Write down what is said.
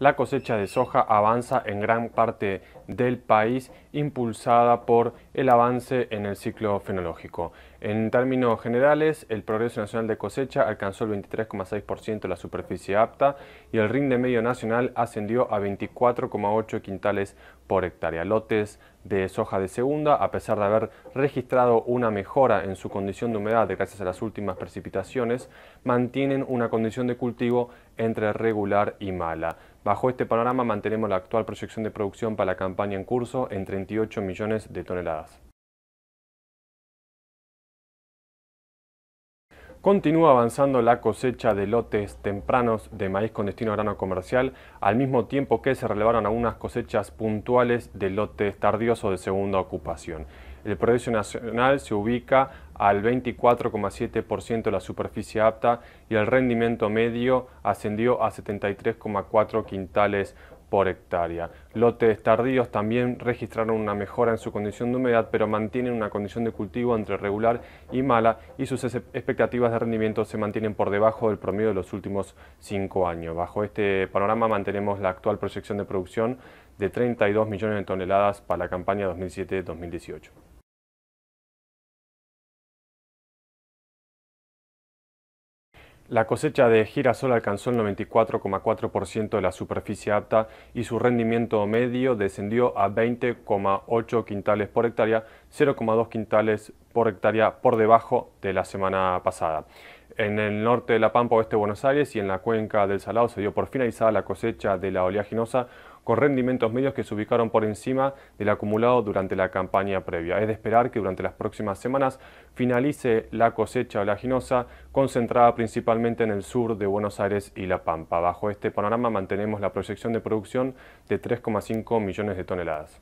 La cosecha de soja avanza en gran parte del país impulsada por el avance en el ciclo fenológico. En términos generales, el progreso nacional de cosecha alcanzó el 23,6% de la superficie apta y el rinde medio nacional ascendió a 24,8 quintales por hectárea. Lotes de soja de segunda, a pesar de haber registrado una mejora en su condición de humedad gracias a las últimas precipitaciones, mantienen una condición de cultivo entre regular y mala. Bajo este panorama mantenemos la actual proyección de producción para la campaña en curso en 38 millones de toneladas. Continúa avanzando la cosecha de lotes tempranos de maíz con destino a grano comercial, al mismo tiempo que se relevaron algunas cosechas puntuales de lotes tardíos o de segunda ocupación. El precio nacional se ubica al 24,7% de la superficie apta y el rendimiento medio ascendió a 73,4 quintales por hectárea. Lotes tardíos también registraron una mejora en su condición de humedad, pero mantienen una condición de cultivo entre regular y mala y sus expectativas de rendimiento se mantienen por debajo del promedio de los últimos cinco años. Bajo este panorama mantenemos la actual proyección de producción de 32 millones de toneladas para la campaña 2007-2018. La cosecha de girasol alcanzó el 94,4% de la superficie apta y su rendimiento medio descendió a 20,8 quintales por hectárea, 0,2 quintales por hectárea por debajo de la semana pasada. En el norte de La Pampa, oeste de Buenos Aires y en la cuenca del Salado se dio por finalizada la cosecha de la oleaginosa con rendimientos medios que se ubicaron por encima del acumulado durante la campaña previa. Es de esperar que durante las próximas semanas finalice la cosecha oleaginosa concentrada principalmente en el sur de Buenos Aires y La Pampa. Bajo este panorama mantenemos la proyección de producción de 3,5 millones de toneladas.